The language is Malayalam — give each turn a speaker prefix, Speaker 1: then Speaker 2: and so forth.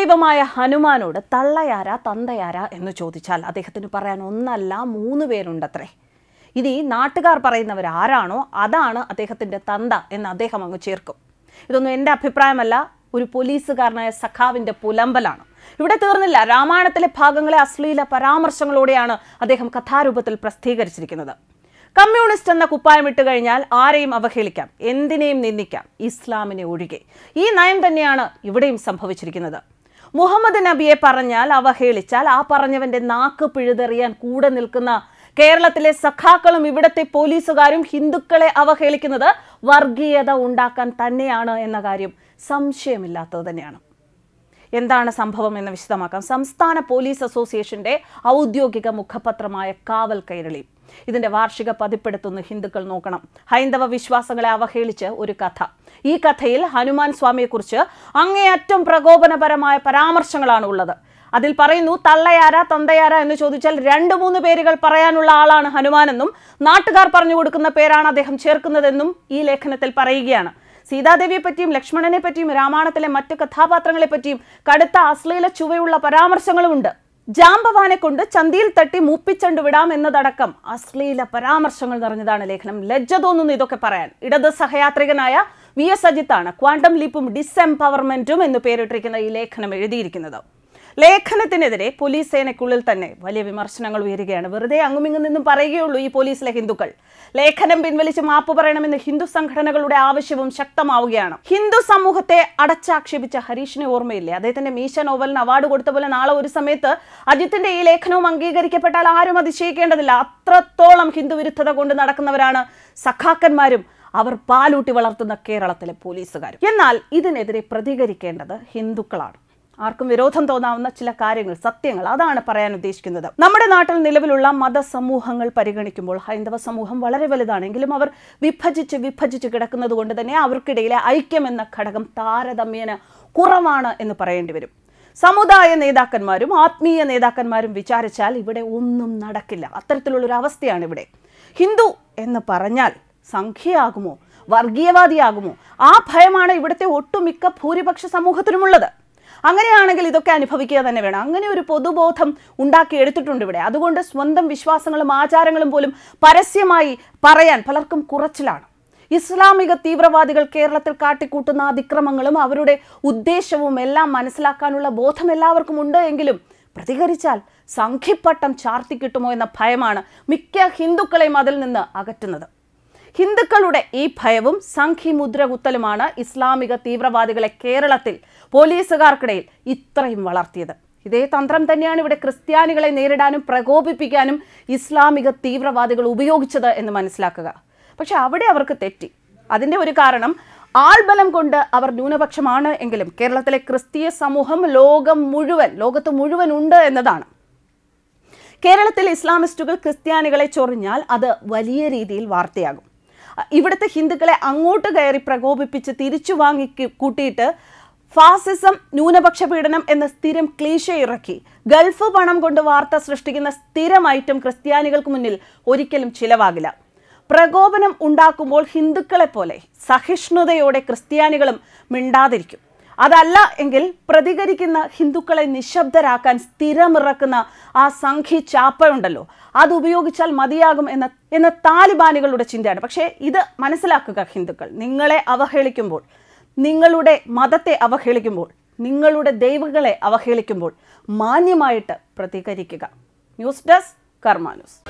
Speaker 1: ദൈവമായ ഹനുമാനോട് തള്ളയാരാ തന്തയാരാ എന്ന് ചോദിച്ചാൽ അദ്ദേഹത്തിന് പറയാൻ ഒന്നല്ല മൂന്ന് പേരുണ്ടത്രേ ഇത് ഈ നാട്ടുകാർ പറയുന്നവർ ആരാണോ അതാണ് അദ്ദേഹത്തിൻ്റെ തന്ത എന്ന് അദ്ദേഹം അങ്ങ് ചേർക്കും ഇതൊന്നും എൻ്റെ അഭിപ്രായമല്ല ഒരു പോലീസുകാരനായ സഖാവിൻ്റെ പുലമ്പലാണ് ഇവിടെ തീർന്നില്ല രാമായണത്തിലെ ഭാഗങ്ങളെ അശ്ലീല പരാമർശങ്ങളോടെയാണ് അദ്ദേഹം കഥാരൂപത്തിൽ പ്രസിദ്ധീകരിച്ചിരിക്കുന്നത് കമ്മ്യൂണിസ്റ്റ് എന്ന കുപ്പായം ഇട്ട് കഴിഞ്ഞാൽ ആരെയും അവഹേളിക്കാം എന്തിനേയും നിന്ദിക്കാം ഇസ്ലാമിനെ ഒഴികെ ഈ നയം തന്നെയാണ് ഇവിടെയും സംഭവിച്ചിരിക്കുന്നത് മുഹമ്മദ് നബിയെ പറഞ്ഞാൽ അവഹേളിച്ചാൽ ആ പറഞ്ഞവന്റെ നാക്ക് പിഴുതെറിയാൻ കൂടെ നിൽക്കുന്ന കേരളത്തിലെ സഖാക്കളും ഇവിടത്തെ പോലീസുകാരും ഹിന്ദുക്കളെ അവഹേളിക്കുന്നത് വർഗീയത ഉണ്ടാക്കാൻ തന്നെയാണ് എന്ന കാര്യം സംശയമില്ലാത്തത് തന്നെയാണ് എന്താണ് സംഭവം എന്ന് വിശദമാക്കാം സംസ്ഥാന പോലീസ് അസോസിയേഷന്റെ ഔദ്യോഗിക മുഖപത്രമായ കാവൽ കൈരളി ഇതിന്റെ വാർഷിക പതിപ്പെടുത്തുന്ന ഹിന്ദുക്കൾ നോക്കണം ഹൈന്ദവ വിശ്വാസങ്ങളെ അവഹേളിച്ച് ഒരു കഥ ഈ കഥയിൽ ഹനുമാൻ സ്വാമിയെക്കുറിച്ച് അങ്ങേയറ്റം പ്രകോപനപരമായ പരാമർശങ്ങളാണ് ഉള്ളത് അതിൽ പറയുന്നു തള്ളയാര തന്തയാര എന്ന് ചോദിച്ചാൽ രണ്ട് മൂന്ന് പേരുകൾ പറയാനുള്ള ആളാണ് ഹനുമാനെന്നും നാട്ടുകാർ പറഞ്ഞു കൊടുക്കുന്ന പേരാണ് അദ്ദേഹം ചേർക്കുന്നതെന്നും ഈ ലേഖനത്തിൽ പറയുകയാണ് സീതാദേവിയെ പറ്റിയും ലക്ഷ്മണനെ പറ്റിയും രാമായണത്തിലെ മറ്റു കഥാപാത്രങ്ങളെ പറ്റിയും കടുത്ത അശ്ലീല ചുവയുള്ള പരാമർശങ്ങളുമുണ്ട് ജാംബവാനെ കൊണ്ട് ചന്തിയിൽ തട്ടി മൂപ്പിച്ചണ്ട് വിടാം എന്നതടക്കം അശ്ലീല പരാമർശങ്ങൾ നിറഞ്ഞതാണ് ലേഖനം ലജ്ജ തോന്നുന്നു ഇതൊക്കെ പറയാൻ ഇടത് സഹയാത്രികനായ വി എസ് അജിത്താണ് ക്വാണ്ടം ലീപ്പും ഡിസംപവർമെന്റും എന്ന് പേരിട്ടിരിക്കുന്ന ഈ ലേഖനം എഴുതിയിരിക്കുന്നത് ലേഖനത്തിനെതിരെ പോലീസ് സേനയ്ക്കുള്ളിൽ തന്നെ വലിയ വിമർശനങ്ങൾ ഉയരുകയാണ് വെറുതെ അങ്ങുമിങ്ങും നിന്നും പറയുകയുള്ളൂ ഈ പോലീസിലെ ഹിന്ദുക്കൾ ലേഖനം പിൻവലിച്ച് മാപ്പ് പറയണമെന്ന് ഹിന്ദു സംഘടനകളുടെ ആവശ്യവും ശക്തമാവുകയാണ് ഹിന്ദു സമൂഹത്തെ അടച്ചാക്ഷേപിച്ച ഹരീഷിനെ ഓർമ്മയില്ലേ അദ്ദേഹത്തിന്റെ മീശ നോവലിന് അവാർഡ് കൊടുത്ത പോലെ നാളെ ഒരു സമയത്ത് അജിത്തിന്റെ ഈ ലേഖനവും അംഗീകരിക്കപ്പെട്ടാൽ ആരും അതിശയിക്കേണ്ടതില്ല അത്രത്തോളം ഹിന്ദു കൊണ്ട് നടക്കുന്നവരാണ് സഖാക്കന്മാരും അവർ പാലൂട്ടി വളർത്തുന്ന കേരളത്തിലെ പോലീസുകാരും എന്നാൽ ഇതിനെതിരെ പ്രതികരിക്കേണ്ടത് ഹിന്ദുക്കളാണ് ആർക്കും വിരോധം തോന്നാവുന്ന ചില കാര്യങ്ങൾ സത്യങ്ങൾ അതാണ് പറയാൻ ഉദ്ദേശിക്കുന്നത് നമ്മുടെ നാട്ടിൽ നിലവിലുള്ള മതസമൂഹങ്ങൾ പരിഗണിക്കുമ്പോൾ ഹൈന്ദവ സമൂഹം വളരെ വലുതാണെങ്കിലും അവർ വിഭജിച്ച് വിഭജിച്ച് കിടക്കുന്നത് കൊണ്ട് തന്നെ അവർക്കിടയിലെ ഐക്യം എന്ന ഘടകം താരതമ്യേന കുറവാണ് എന്ന് പറയേണ്ടി വരും സമുദായ നേതാക്കന്മാരും ആത്മീയ നേതാക്കന്മാരും വിചാരിച്ചാൽ ഇവിടെ ഒന്നും നടക്കില്ല അത്തരത്തിലുള്ളൊരു അവസ്ഥയാണ് ഇവിടെ ഹിന്ദു എന്ന് പറഞ്ഞാൽ സംഖ്യയാകുമോ വർഗീയവാദിയാകുമോ ആ ഭയമാണ് ഇവിടുത്തെ ഒട്ടുമിക്ക ഭൂരിപക്ഷ സമൂഹത്തിനുമുള്ളത് അങ്ങനെയാണെങ്കിൽ ഇതൊക്കെ അനുഭവിക്കുക തന്നെ വേണം അങ്ങനെ ഒരു പൊതുബോധം ഉണ്ടാക്കിയെടുത്തിട്ടുണ്ട് ഇവിടെ അതുകൊണ്ട് സ്വന്തം വിശ്വാസങ്ങളും ആചാരങ്ങളും പോലും പരസ്യമായി പറയാൻ പലർക്കും കുറച്ചിലാണ് ഇസ്ലാമിക തീവ്രവാദികൾ കേരളത്തിൽ കാട്ടിക്കൂട്ടുന്ന അതിക്രമങ്ങളും അവരുടെ ഉദ്ദേശവും എല്ലാം മനസ്സിലാക്കാനുള്ള ബോധം എല്ലാവർക്കും ഉണ്ട് എങ്കിലും പ്രതികരിച്ചാൽ സംഘിപ്പട്ടം ചാർത്തി കിട്ടുമോ എന്ന ഭയമാണ് മിക്ക ഹിന്ദുക്കളെയും അതിൽ നിന്ന് അകറ്റുന്നത് ഹിന്ദുക്കളുടെ ഈ ഭയവും സംഘി മുദ്ര കുത്തലുമാണ് ഇസ്ലാമിക തീവ്രവാദികളെ കേരളത്തിൽ പോലീസുകാർക്കിടയിൽ ഇത്രയും വളർത്തിയത് ഇതേ തന്ത്രം തന്നെയാണ് ഇവിടെ ക്രിസ്ത്യാനികളെ നേരിടാനും പ്രകോപിപ്പിക്കാനും ഇസ്ലാമിക തീവ്രവാദികൾ ഉപയോഗിച്ചത് എന്ന് മനസ്സിലാക്കുക പക്ഷെ അവിടെ അവർക്ക് തെറ്റി അതിൻ്റെ ഒരു കാരണം ആൾബലം കൊണ്ട് അവർ ന്യൂനപക്ഷമാണ് എങ്കിലും കേരളത്തിലെ ക്രിസ്തീയ സമൂഹം ലോകം മുഴുവൻ ലോകത്ത് മുഴുവൻ ഉണ്ട് എന്നതാണ് കേരളത്തിൽ ഇസ്ലാമിസ്റ്റുകൾ ക്രിസ്ത്യാനികളെ ചൊറിഞ്ഞാൽ അത് വലിയ രീതിയിൽ വാർത്തയാകും ഇവിടുത്തെ ഹിന്ദുക്കളെ അങ്ങോട്ട് കയറി പ്രകോപിപ്പിച്ച് തിരിച്ചു വാങ്ങി കൂട്ടിയിട്ട് ഫാസിസം ന്യൂനപക്ഷ പീഡനം എന്ന സ്ഥിരം ക്ലീശ ഇറക്കി ഗൾഫ് പണം കൊണ്ട് വാർത്ത സൃഷ്ടിക്കുന്ന സ്ഥിരം ഐറ്റം ക്രിസ്ത്യാനികൾക്ക് മുന്നിൽ ഒരിക്കലും ചിലവാകില്ല പ്രകോപനം ഉണ്ടാക്കുമ്പോൾ ഹിന്ദുക്കളെ പോലെ സഹിഷ്ണുതയോടെ ക്രിസ്ത്യാനികളും മിണ്ടാതിരിക്കും അതല്ല എങ്കിൽ പ്രതികരിക്കുന്ന ഹിന്ദുക്കളെ നിശബ്ദരാക്കാൻ സ്ഥിരമിറക്കുന്ന ആ സംഘി ചാപ്പയുണ്ടല്ലോ അത് ഉപയോഗിച്ചാൽ മതിയാകും എന്ന എന്ന താലിബാനികളുടെ ചിന്തയാണ് പക്ഷേ ഇത് മനസ്സിലാക്കുക ഹിന്ദുക്കൾ നിങ്ങളെ അവഹേളിക്കുമ്പോൾ നിങ്ങളുടെ മതത്തെ അവഹേളിക്കുമ്പോൾ നിങ്ങളുടെ ദൈവങ്ങളെ അവഹേളിക്കുമ്പോൾ മാന്യമായിട്ട് പ്രതികരിക്കുക ന്യൂസ് ഡെസ്ക് കർമാനൂസ്